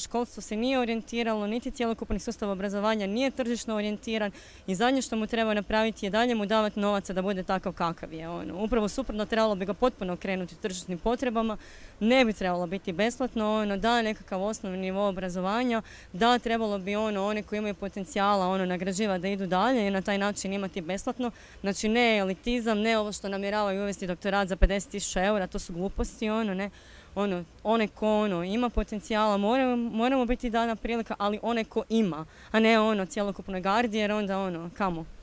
Školstvo se nije orijentiralo, niti cjelokupni sustav obrazovanja nije tržišno orijentiran i zadnje što mu treba napraviti je dalje mu davati novaca da bude takav kakav je. Ono, upravo suprotno trebalo bi ga potpuno okrenuti tržišnim potrebama, ne bi trebalo biti besplatno, ono, da nekakav osnovni nivo obrazovanja, da trebalo bi ono, one koji imaju potencijala ono, nagrađivati da idu dalje i na taj način imati besplatno. Znači ne elitizam, ne ovo što namjeravaju uvesti doktorat za 50.000 eura, to su gluposti, ono, ne. Ono, onaj ko ono, ima potencijala moramo moramo biti dana prilika, ali one ko ima, a ne ono cjelokupnoj gardi jer onda ono, kamo?